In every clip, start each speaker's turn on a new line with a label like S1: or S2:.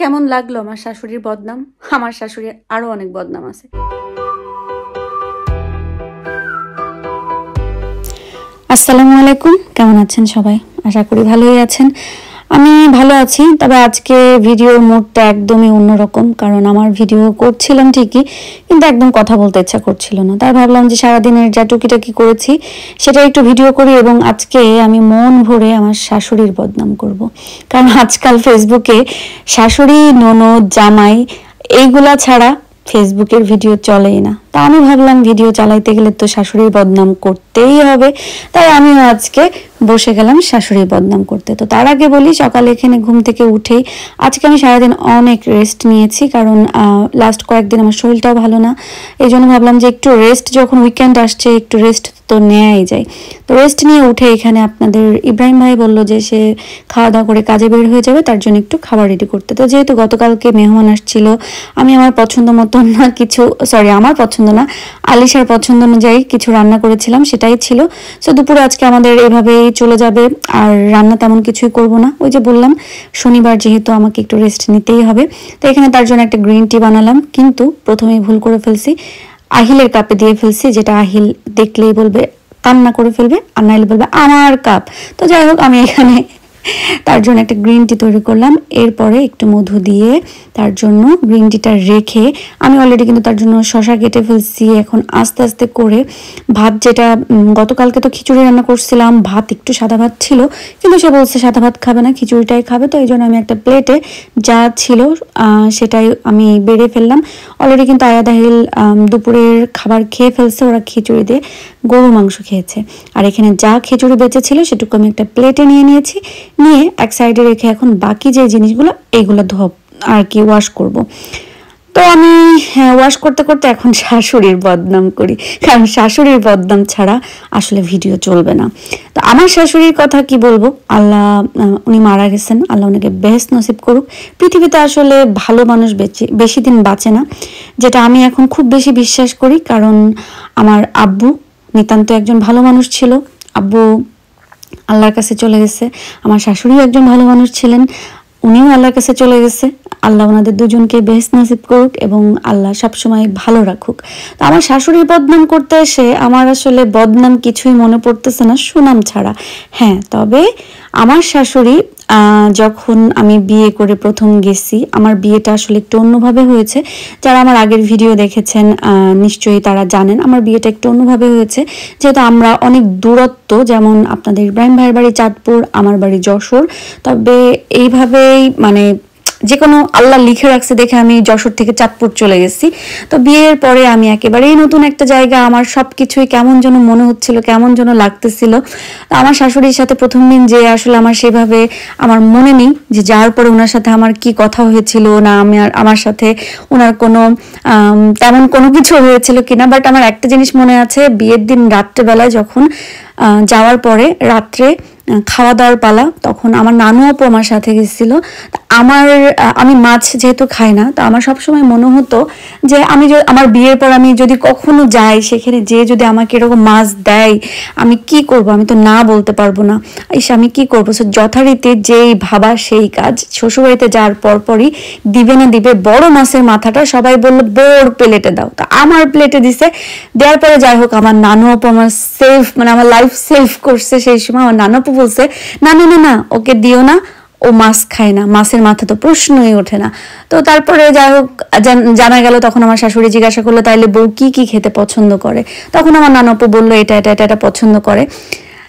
S1: কেমন লাগলো আমার শাশুড়ির বদনাম আমার শাশুড়ির আরো অনেক বদনাম আছে আসসালামু আলাইকুম কেমন আছেন সবাই আশা করি ভালোই আছেন আমি ভালো আছি তবে আজকে ভিডিওর মুডটা একদমই অন্যরকম কারণ আমার ভিডিও করছিলাম ঠিকই কিন্তু একদম কথা বলতে ইচ্ছা করছিল না তাই ভাবলাম যে সারাদিনের যা টুকিটাকি করেছি সেটা একটু ভিডিও করি এবং আজকে আমি মন ভরে আমার শাশুড়ির বদনাম করব। কারণ আজকাল ফেসবুকে শাশুড়ি ননদ জামাই এইগুলা ছাড়া ফেসবুকের ভিডিও চলেই না তা আমি ভাবলাম ভিডিও চালাইতে গেলে তো শাশুড়ির বদনাম করতেই হবে তাই আমিও আজকে বসে গেলাম শাশুড়ির বদনাম করতে তো তার আগে বলি সকালে এখানে ঘুম থেকে উঠেই আজকে আমি সারাদিন অনেক রেস্ট নিয়েছি কারণ লাস্ট কয়েকদিন আমার শরীরটাও ভালো না এই জন্য ভাবলাম যে একটু রেস্ট যখন উইকেন্ড আসছে একটু রেস্ট তো নেয়াই যায় তো রেস্ট নিয়ে উঠে এখানে আপনাদের ইব্রাহিম ভাই বললো যে সে খাওয়া দাওয়া করে কাজে বের হয়ে যাবে তার জন্য একটু খাবার রেডি করতে তো যেহেতু গতকালকে মেহমান আসছিল আমি আমার পছন্দ মতন না কিছু সরি আমার পছন্দ পছন্দ না আলিশার পছন্দ অনুযায়ী কিছু রান্না করেছিলাম সেটাই ছিল সো দুপুরে আজকে আমাদের এভাবেই চলে যাবে আর রান্না তেমন কিছুই করব না ওই যে বললাম শনিবার যেহেতু আমাকে একটু রেস্ট নিতেই হবে তো এখানে তার জন্য একটা গ্রিন টি বানালাম কিন্তু প্রথমেই ভুল করে ফেলছি আহিলের কাপে দিয়ে ফেলছি যেটা আহিল দেখলেই বলবে কান্না করে ফেলবে আর নাইলে বলবে আমার কাপ তো যাই হোক আমি এখানে তার জন্য একটা গ্রিন টি তৈরি করলাম এরপরে একটু মধু দিয়ে তার জন্য গ্রিন টিটা রেখে আমি অলরেডি কিন্তু তার জন্য শশা কেটে ফেলছি এখন আস্তে আস্তে করে ভাত যেটা গতকালকে তো খিচুড়ি রান্না করছিলাম ভাত একটু সাদা ভাত ছিল কিন্তু সে বলছে সাদা ভাত খাবে না খিচুড়িটাই খাবে তো এই জন্য আমি একটা প্লেটে যা ছিল সেটাই আমি বেড়ে ফেললাম অলরেডি কিন্তু আয়া দাহিল দুপুরের খাবার খেয়ে ফেলছে ওরা খিচুড়ি দিয়ে গরু মাংস খেয়েছে আর এখানে যা খিচুড়ি বেঁচেছিল সেটুকু আমি একটা প্লেটে নিয়ে নিয়েছি নিয়ে এক সাইডে রেখে এখন বাকি যে জিনিসগুলো এইগুলো ধো আর কি ওয়াশ করব। তো আমি ওয়াশ হ্যাঁ, করতে করতে এখন শাশুড়ির বদনাম করি কারণ শাশুড়ির বদনাম ছাড়া আসলে ভিডিও চলবে না তো আমার শাশুড়ির কথা কি বলবো আল্লাহ উনি মারা গেছেন আল্লাহ ওনাকে বেহেস নসিব করুক পৃথিবীতে আসলে ভালো মানুষ বেঁচে বেশি দিন বাঁচে না যেটা আমি এখন খুব বেশি বিশ্বাস করি কারণ আমার আব্বু নিতান্ত একজন ভালো মানুষ ছিল আব্বু আল্লাহর কাছে চলে গেছে আমার শাশুড়িও একজন ভালো মানুষ ছিলেন উনিও আল্লাহর কাছে চলে গেছে আল্লাহ ওনাদের দুজনকে বেহেস নাসিব করুক এবং আল্লাহ সবসময় ভালো রাখুক তো আমার শাশুড়ির বদনাম করতে এসে আমার আসলে বদনাম কিছুই মনে পড়তেছে না সুনাম ছাড়া হ্যাঁ তবে আমার শাশুড়ি যখন আমি বিয়ে করে প্রথম গেছি আমার বিয়েটা আসলে একটু অন্যভাবে হয়েছে যারা আমার আগের ভিডিও দেখেছেন নিশ্চয়ই তারা জানেন আমার বিয়েটা একটু অন্যভাবে হয়েছে যেহেতু আমরা অনেক দূরত্ব যেমন আপনাদের ইব্রাহিম ভাইয়ের বাড়ি চাঁদপুর আমার বাড়ি যশোর তবে এইভাবেই মানে যে কোনো আল্লাহ লিখে রাখছে দেখে আমি যশোর থেকে চাঁদপুর চলে গেছি তো বিয়ের পরে আমি একেবারেই নতুন একটা জায়গা আমার সব কিছুই কেমন যেন মনে হচ্ছিল কেমন যেন লাগতেছিল আমার শাশুড়ির সাথে প্রথম দিন যে আসলে আমার সেভাবে আমার মনে নেই যে যাওয়ার পরে ওনার সাথে আমার কি কথা হয়েছিল না আমি আর আমার সাথে ওনার কোনো তেমন কোনো কিছু হয়েছিল কিনা বাট আমার একটা জিনিস মনে আছে বিয়ের দিন রাত্রেবেলায় যখন যাওয়ার পরে রাত্রে খাওয়া দাওয়ার পালা তখন আমার নানুও আমার সাথে গেছিলো আমার আমি মাছ যেহেতু খাই না তো আমার সবসময় মনে হতো যে আমি আমার বিয়ের পর আমি যদি কখনো যাই সেখানে যে যদি আমাকে এরকম মাছ দেয় আমি কি করব আমি তো না বলতে পারবো না ইস আমি কি করবো সো যথারীতি যেই ভাবা সেই কাজ শ্বশুরবাড়িতে যাওয়ার পরপরই দিবে না দিবে বড় মাছের মাথাটা সবাই বললো বড় প্লেটে দাও তো আমার প্লেটে দিছে দেওয়ার পরে যাই হোক আমার নানু আপু আমার সেফ মানে আমার লাইফ সেফ করছে সেই সময় আমার নানু বলছে না না না না ওকে দিও না ও মাছ খায় না মাছের মাথা তো প্রশ্নই ওঠে না তো তারপরে যাই হোক জানা গেল তখন আমার শাশুড়ি জিজ্ঞাসা করলো তাইলে বউ কি কি খেতে পছন্দ করে তখন আমার নানাপু বললো এটা এটা এটা এটা পছন্দ করে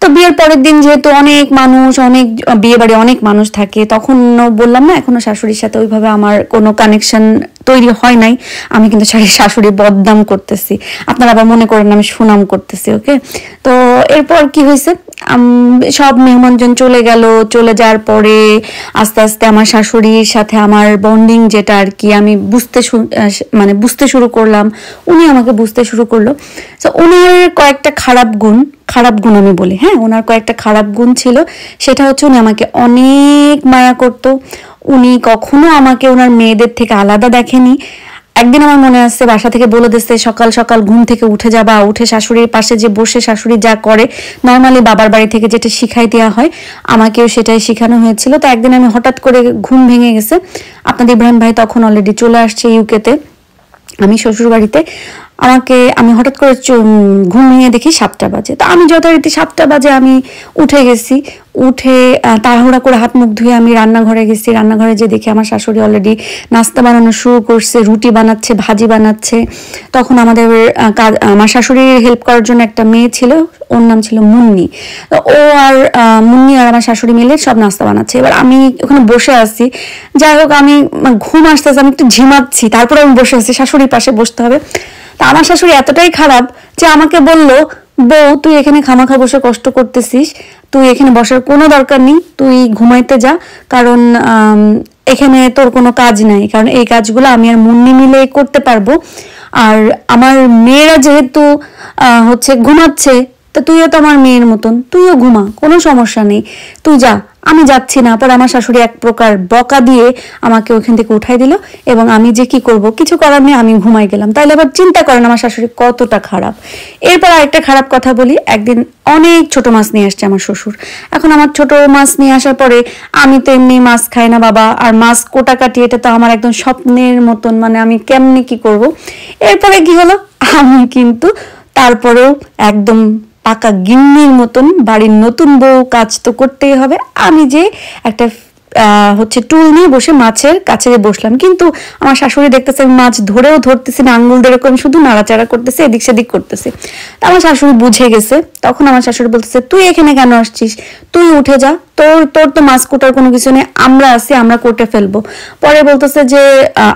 S1: তো বিয়ের পরের দিন যেহেতু অনেক মানুষ অনেক বিয়ে বাড়ি অনেক মানুষ থাকে তখন বললাম না এখনো শাশুড়ির সাথে ওইভাবে আমার কোনো কানেকশন তৈরি হয় নাই আমি কিন্তু শাশুড়ি বদনাম করতেছি আপনারা আবার মনে করেন আমি সুনাম করতেছি ওকে তো এরপর কি হয়েছে সব মেহমানজন চলে গেল চলে যাওয়ার পরে আস্তে আস্তে আমার শাশুড়ির সাথে আমার বন্ডিং যেটা আর কি আমি বুঝতে মানে বুঝতে শুরু করলাম উনি আমাকে বুঝতে শুরু করলো তো ওনার কয়েকটা খারাপ গুণ খারাপ গুণ আমি বলি হ্যাঁ ওনার কয়েকটা খারাপ গুণ ছিল সেটা হচ্ছে উনি আমাকে অনেক মায়া করতো উনি কখনো আমাকে ওনার মেয়েদের থেকে আলাদা দেখেনি একদিন আমার মনে আসছে বাসা থেকে বলে দিচ্ছে সকাল সকাল ঘুম থেকে উঠে যাবা উঠে শাশুড়ির পাশে যে বসে শাশুড়ি যা করে নর্মালি বাবার বাড়ি থেকে যেটা শিখাই দেওয়া হয় আমাকেও সেটাই শেখানো হয়েছিল তো একদিন আমি হঠাৎ করে ঘুম ভেঙে গেছে আপনাদের ইব্রাহিম ভাই তখন অলরেডি চলে আসছে ইউকেতে আমি শ্বশুর বাড়িতে আমাকে আমি হঠাৎ করে ঘুমিয়ে দেখি সাতটা বাজে তো আমি যথারীতি সাতটা বাজে আমি উঠে গেছি উঠে তাড়াহুড়া করে হাত মুখ ধুয়ে আমি রান্নাঘরে গেছি রান্নাঘরে যে দেখি আমার শাশুড়ি অলরেডি নাস্তা বানানো শুরু করছে রুটি বানাচ্ছে ভাজি বানাচ্ছে তখন আমাদের কাজ আমার শাশুড়ি হেল্প করার জন্য একটা মেয়ে ছিল ওর নাম ছিল মুন্নি তো ও আর মুন্নি আর আমার শাশুড়ি মিলে সব নাস্তা বানাচ্ছে এবার আমি ওখানে বসে আছি যাই হোক আমি ঘুম আসতেছে আমি একটু ঝিমাচ্ছি তারপরে আমি বসে আছি শাশুড়ির পাশে বসতে হবে আমার শাশুড়ি এতটাই খারাপ যে আমাকে বলল বউ তুই এখানে খামাখা বসে কষ্ট করতেছিস তুই এখানে বসার কোনো দরকার নেই তুই ঘুমাইতে যা কারণ এখানে তোর কোনো কাজ নাই কারণ এই কাজগুলো আমি আর মুন্নি মিলে করতে পারবো আর আমার মেয়েরা যেহেতু হচ্ছে ঘুমাচ্ছে তা তুইও তো আমার মেয়ের মতন তুইও ঘুমা কোনো সমস্যা নেই তুই যা আমি যাচ্ছি না পর আমার শাশুড়ি এক প্রকার বকা দিয়ে আমাকে ওইখান থেকে উঠাই দিল এবং আমি যে কি করব কিছু করার নেই আমি ঘুমাই গেলাম তাইলে আবার চিন্তা করেন আমার শাশুড়ি কতটা খারাপ এরপর আরেকটা খারাপ কথা বলি একদিন অনেক ছোট মাছ নিয়ে আসছে আমার শ্বশুর এখন আমার ছোট মাছ নিয়ে আসার পরে আমি তো এমনি মাছ খাই না বাবা আর মাছ কোটা কাটি এটা তো আমার একদম স্বপ্নের মতন মানে আমি কেমনি কি করব এরপরে কি হলো আমি কিন্তু তারপরেও একদম পাকা গিন্নির মতন বাড়ির নতুন বউ কাজ তো করতেই হবে আমি যে একটা হচ্ছে টুল নিয়ে বসে মাছের কাছে বসলাম কিন্তু আমার শাশুড়ি দেখতেছে আমি মাছ ধরেও ধরতেছি না আঙ্গুল এরকম শুধু নাড়াচাড়া করতেছে এদিক সেদিক করতেছে আমার শাশুড়ি বুঝে গেছে তখন আমার শাশুড়ি বলতেছে তুই এখানে কেন আসছিস তুই উঠে যা তোর তোর তো কোটার কোনো কিছু নেই আমরা আসি আমরা কোটে ফেলবো পরে বলতেছে যে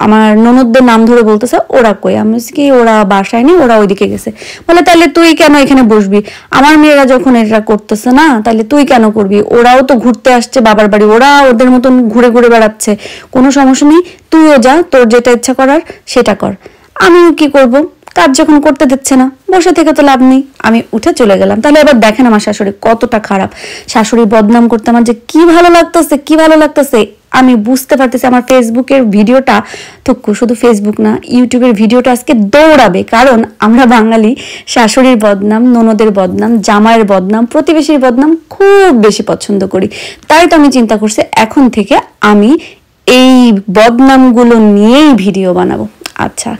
S1: আমার ননদদের নাম ধরে বলতেছে ওরা কই আমি কি ওরা বাসায় ওরা ওইদিকে গেছে বলে তাহলে তুই কেন এখানে বসবি আমার মেয়েরা যখন এটা করতেছে না তাহলে তুই কেন করবি ওরাও তো ঘুরতে আসছে বাবার বাড়ি ওরা ওদের মতন ঘুরে ঘুরে বেড়াচ্ছে কোনো সমস্যা নেই তুইও যা তোর যেটা ইচ্ছা করার সেটা কর আমিও কি করবো কাজ যখন করতে দিচ্ছে না বসে থেকে তো লাভ নেই আমি উঠে চলে গেলাম তাহলে এবার দেখেন আমার শাশুড়ি কতটা খারাপ শাশুড়ি বদনাম করতে আমার যে কি ভালো লাগতেছে কি ভালো লাগতেছে আমি বুঝতে পারতেছি আমার ফেসবুকের ভিডিওটা থক্কু শুধু ফেসবুক না ইউটিউবের ভিডিওটা আজকে দৌড়াবে কারণ আমরা বাঙালি শাশুড়ির বদনাম ননদের বদনাম জামাইয়ের বদনাম প্রতিবেশীর বদনাম খুব বেশি পছন্দ করি তাই তো আমি চিন্তা করছি এখন থেকে আমি এই বদনামগুলো নিয়েই ভিডিও বানাবো আচ্ছা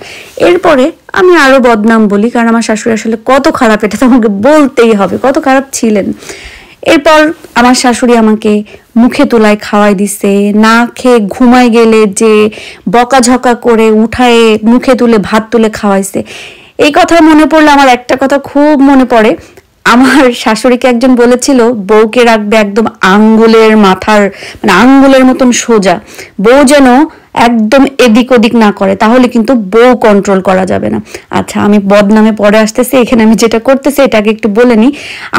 S1: এরপরে আমি আরও বদনাম বলি কারণ আমার শাশুড়ি আসলে কত খারাপ এটা তো আমাকে বলতেই হবে কত খারাপ ছিলেন এরপর আমার শাশুড়ি আমাকে মুখে তোলায় খাওয়াই দিছে না খেয়ে ঘুমায় গেলে যে বকাঝকা করে উঠায়ে মুখে তুলে ভাত তুলে খাওয়াইছে এই কথা মনে পড়লে আমার একটা কথা খুব মনে পড়ে আমার শাশুড়িকে একজন বলেছিল বউকে রাখবে একদম আঙ্গুলের মাথার মানে আঙ্গুলের মতন সোজা বউ যেন একদম এদিক ওদিক না করে তাহলে কিন্তু বউ কন্ট্রোল করা যাবে না আচ্ছা আমি বদনামে পরে আসতেছি এখানে আমি যেটা করতেছি এটাকে একটু বলে নিই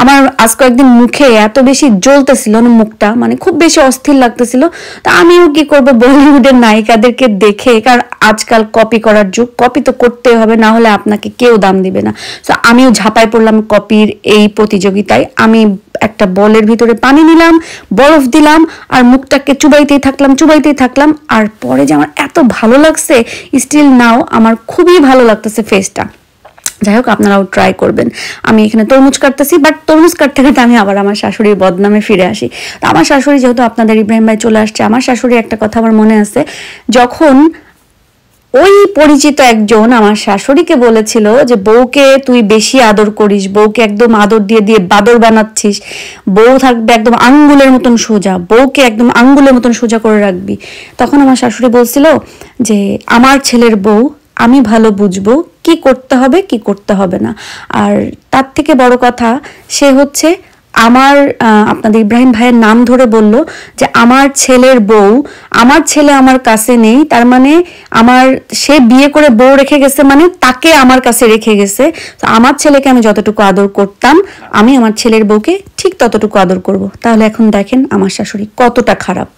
S1: আমার আজ কয়েকদিন মুখে এত বেশি জ্বলতেছিল না মুখটা মানে খুব বেশি অস্থির লাগতেছিল তা আমিও কি করবো বলিউডের নায়িকাদেরকে দেখে কারণ আজকাল কপি করার যুগ কপি তো করতে হবে না হলে আপনাকে কেউ দাম দিবে না তো আমিও ঝাপায় পড়লাম কপির এই প্রতিযোগিতায় আমি একটা বলের ভিতরে পানি নিলাম বরফ দিলাম আর মুখটাকে চুবাইতেই থাকলাম চুবাইতেই থাকলাম আর পরে যে আমার এত ভালো লাগছে স্টিল নাও আমার খুবই ভালো লাগতেছে ফেসটা যাই হোক আপনারাও ট্রাই করবেন আমি এখানে তরমুজ কাটতেছি বাট তরমুজ কাটতে কাটতে আমি আবার আমার শাশুড়ির বদনামে ফিরে আসি তো আমার শাশুড়ি যেহেতু আপনাদের ইব্রাহিম ভাই চলে আসছে আমার শাশুড়ি একটা কথা আমার মনে আছে যখন ওই পরিচিত একজন আমার শাশুড়িকে বলেছিল যে বউকে তুই বেশি আদর করিস বউকে একদম আদর দিয়ে দিয়ে বাদর বানাচ্ছিস বউ থাকবে একদম আঙ্গুলের মতন সোজা বউকে একদম আঙ্গুলের মতন সোজা করে রাখবি তখন আমার শাশুড়ি বলছিল যে আমার ছেলের বউ আমি ভালো বুঝবো কি করতে হবে কি করতে হবে না আর তার থেকে বড় কথা সে হচ্ছে আমার আপনাদের ইব্রাহিম ভাইয়ের নাম ধরে বলল যে আমার ছেলের বউ আমার ছেলে আমার কাছে নেই তার মানে আমার সে বিয়ে করে বউ রেখে গেছে মানে তাকে আমার কাছে রেখে গেছে তো আমার ছেলেকে আমি যতটুকু আদর করতাম আমি আমার ছেলের বউকে ঠিক ততটুকু আদর করব তাহলে এখন দেখেন আমার শাশুড়ি কতটা খারাপ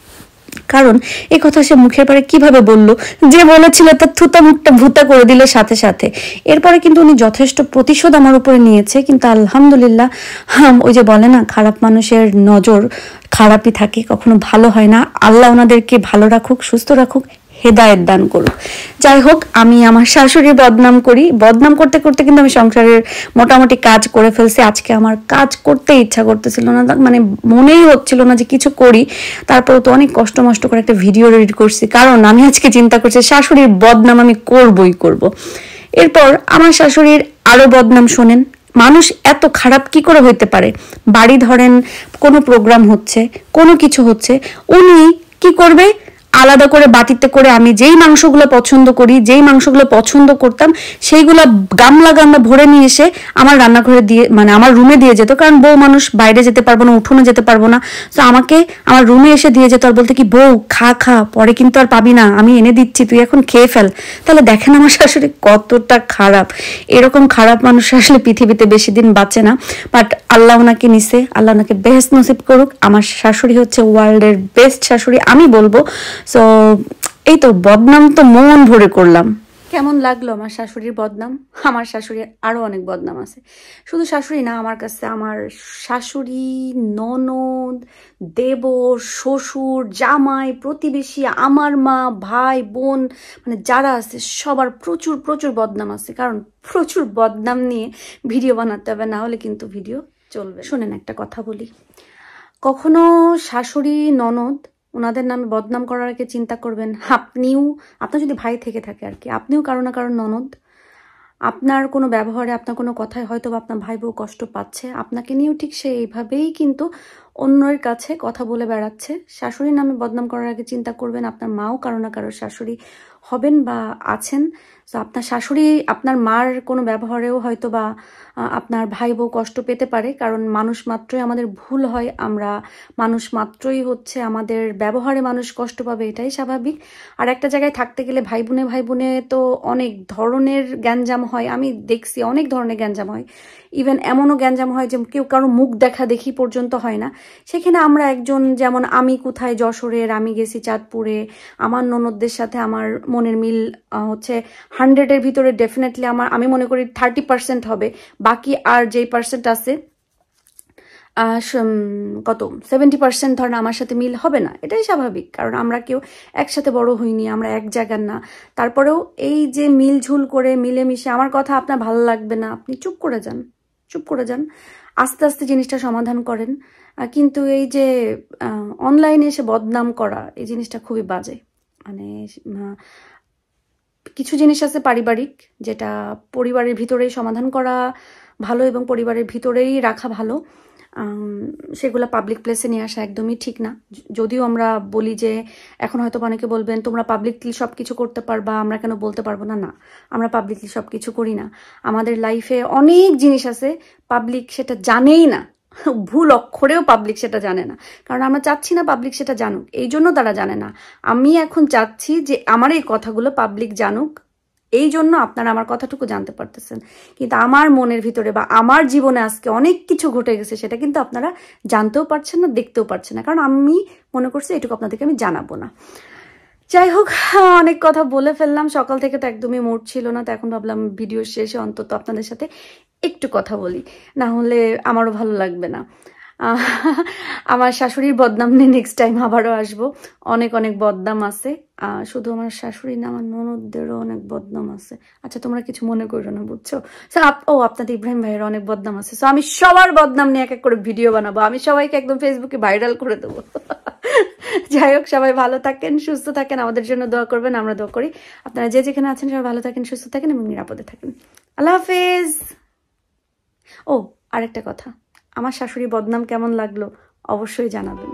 S1: কারণ এ কথা সে মুখের পারে কিভাবে বলল যে বলেছিল তার থুতা মুখটা ভুতা করে দিল সাথে সাথে এরপরে কিন্তু উনি যথেষ্ট প্রতিশোধ আমার উপরে নিয়েছে কিন্তু আলহামদুলিল্লাহ হাম ওই যে বলে না খারাপ মানুষের নজর খারাপই থাকে কখনো ভালো হয় না আল্লাহ ওনাদেরকে ভালো রাখুক সুস্থ রাখুক হেদায়ত দান করুক যাই হোক আমি আমার শাশুড়ি বদনাম করি বদনাম করতে করতে কিন্তু আমি সংসারের মোটামুটি কাজ করে ফেলছি আজকে আমার কাজ করতে ইচ্ছা করতেছিল না মানে মনেই হচ্ছিল না যে কিছু করি তারপরে তো অনেক কষ্ট মষ্ট করে একটা ভিডিও রেডি করছি কারণ আমি আজকে চিন্তা করছি শাশুড়ির বদনাম আমি করবই করব। এরপর আমার শাশুড়ির আরও বদনাম শোনেন মানুষ এত খারাপ কি করে হইতে পারে বাড়ি ধরেন কোনো প্রোগ্রাম হচ্ছে কোনো কিছু হচ্ছে উনি কি করবে আলাদা করে বাটিতে করে আমি যেই মাংসগুলো পছন্দ করি যেই মাংসগুলো পছন্দ করতাম সেইগুলো গামলা গামলা ভরে নিয়ে এসে আমার রান্নাঘরে দিয়ে মানে আমার রুমে দিয়ে যেত কারণ বউ মানুষ বাইরে যেতে পারবো না উঠোনে যেতে পারবো না তো আমাকে আমার রুমে এসে দিয়ে যেত আর বলতে কি বউ খা খা পরে কিন্তু আর পাবি না আমি এনে দিচ্ছি তুই এখন খেয়ে ফেল তাহলে দেখেন আমার শাশুড়ি কতটা খারাপ এরকম খারাপ মানুষ আসলে পৃথিবীতে বেশি দিন বাঁচে না বাট আল্লাহ ওনাকে নিছে আল্লাহ ওনাকে বেহেস নসিব করুক আমার শাশুড়ি হচ্ছে ওয়ার্ল্ডের বেস্ট শাশুড়ি আমি বলবো সো এই তো বদনাম তো মন ভরে করলাম কেমন লাগলো আমার শাশুড়ির বদনাম আমার শাশুড়ির আরও অনেক বদনাম আছে শুধু শাশুড়ি না আমার কাছে আমার শাশুড়ি ননদ দেব শ্বশুর জামাই প্রতিবেশী আমার মা ভাই বোন মানে যারা আছে সবার প্রচুর প্রচুর বদনাম আছে কারণ প্রচুর বদনাম নিয়ে ভিডিও বানাতে হবে না হলে কিন্তু ভিডিও চলবে শোনেন একটা কথা বলি কখনো শাশুড়ি ননদ ওনাদের নামে বদনাম করার আগে চিন্তা করবেন আপনিও আপনার যদি ভাই থেকে থাকে আর কি আপনিও কারো না কারো ননদ আপনার কোনো ব্যবহারে আপনার কোনো কথায় হয়তো বা আপনার ভাই বউ কষ্ট পাচ্ছে আপনাকে নিয়েও ঠিক সে এইভাবেই কিন্তু অন্যের কাছে কথা বলে বেড়াচ্ছে শাশুড়ির নামে বদনাম করার আগে চিন্তা করবেন আপনার মাও কারো না কারোর শাশুড়ি হবেন বা আছেন তো আপনার শাশুড়ি আপনার মার কোনো ব্যবহারেও হয়তো বা আপনার ভাই বউ কষ্ট পেতে পারে কারণ মানুষ মাত্রই আমাদের ভুল হয় আমরা মানুষ মাত্রই হচ্ছে আমাদের ব্যবহারে মানুষ কষ্ট পাবে এটাই স্বাভাবিক আর একটা জায়গায় থাকতে গেলে ভাই বোনে ভাই বোনে তো অনেক ধরনের গ্যাঞ্জাম হয় আমি দেখছি অনেক ধরনের গ্যাঞ্জাম হয় ইভেন এমনও গ্যাঞ্জাম হয় যে কেউ কারো মুখ দেখা দেখি পর্যন্ত হয় না সেখানে আমরা একজন যেমন আমি কোথায় যশোরের আমি গেছি চাঁদপুরে আমার ননদদের সাথে আমার মনের মিল হচ্ছে হান্ড্রেডের ভিতরে ডেফিনেটলি আমার আমি মনে করি থার্টি পার্সেন্ট হবে বাকি আর যেই পার্সেন্ট আছে কত সেভেন্টি পার্সেন্ট ধরেন আমার সাথে মিল হবে না এটাই স্বাভাবিক কারণ আমরা কেউ একসাথে বড় হইনি আমরা এক জায়গার না তারপরেও এই যে মিলঝুল করে মিলেমিশে আমার কথা আপনার ভালো লাগবে না আপনি চুপ করে যান চুপ করে যান আস্তে আস্তে জিনিসটা সমাধান করেন কিন্তু এই যে অনলাইনে এসে বদনাম করা এই জিনিসটা খুবই বাজে মানে কিছু জিনিস আছে পারিবারিক যেটা পরিবারের ভিতরেই সমাধান করা ভালো এবং পরিবারের ভিতরেই রাখা ভালো সেগুলো পাবলিক প্লেসে নিয়ে আসা একদমই ঠিক না যদিও আমরা বলি যে এখন হয়তো অনেকে বলবেন তোমরা পাবলিকলি সব কিছু করতে পারবা আমরা কেন বলতে পারবো না না আমরা পাবলিকলি সব কিছু করি না আমাদের লাইফে অনেক জিনিস আছে পাবলিক সেটা জানেই না ভুল অক্ষরেও পাবলিক সেটা জানে না কারণ আমরা চাচ্ছি না পাবলিক সেটা জানুক এই জন্য তারা জানে না আমি এখন চাচ্ছি যে আমার এই কথাগুলো পাবলিক জানুক এই জন্য আপনারা আমার কথাটুকু জানতে পারতেছেন কিন্তু আমার মনের ভিতরে বা আমার জীবনে আজকে অনেক কিছু ঘটে গেছে সেটা কিন্তু আপনারা জানতেও পারছেন না দেখতেও পারছেন না কারণ আমি মনে করছি এটুকু আপনাদেরকে আমি জানাবো না যাই হোক অনেক কথা বলে ফেললাম সকাল থেকে তো একদমই মোট ছিল না তো এখন ভাবলাম ভিডিও শেষে অন্তত আপনাদের সাথে একটু কথা বলি না হলে আমারও ভালো লাগবে না আমার শাশুড়ির বদনাম নিয়ে নেক্সট টাইম আবারও আসব অনেক অনেক বদনাম আছে শুধু আমার শাশুড়ি না আমার ননদদেরও অনেক বদনাম আছে আচ্ছা তোমরা কিছু মনে করো না বুঝছো ও আপনাদের ইব্রাহিম ভাইয়ের অনেক বদনাম আছে সো আমি সবার বদনাম নিয়ে এক এক করে ভিডিও বানাবো আমি সবাইকে একদম ফেসবুকে ভাইরাল করে দেবো যাই হোক সবাই ভালো থাকেন সুস্থ থাকেন আমাদের জন্য দোয়া করবেন আমরা দোয়া করি আপনারা যে যেখানে আছেন সবাই ভালো থাকেন সুস্থ থাকেন এবং নিরাপদে থাকেন আল্লাহ হাফেজ ও আরেকটা কথা আমার শাশুড়ি বদনাম কেমন লাগলো অবশ্যই জানাবেন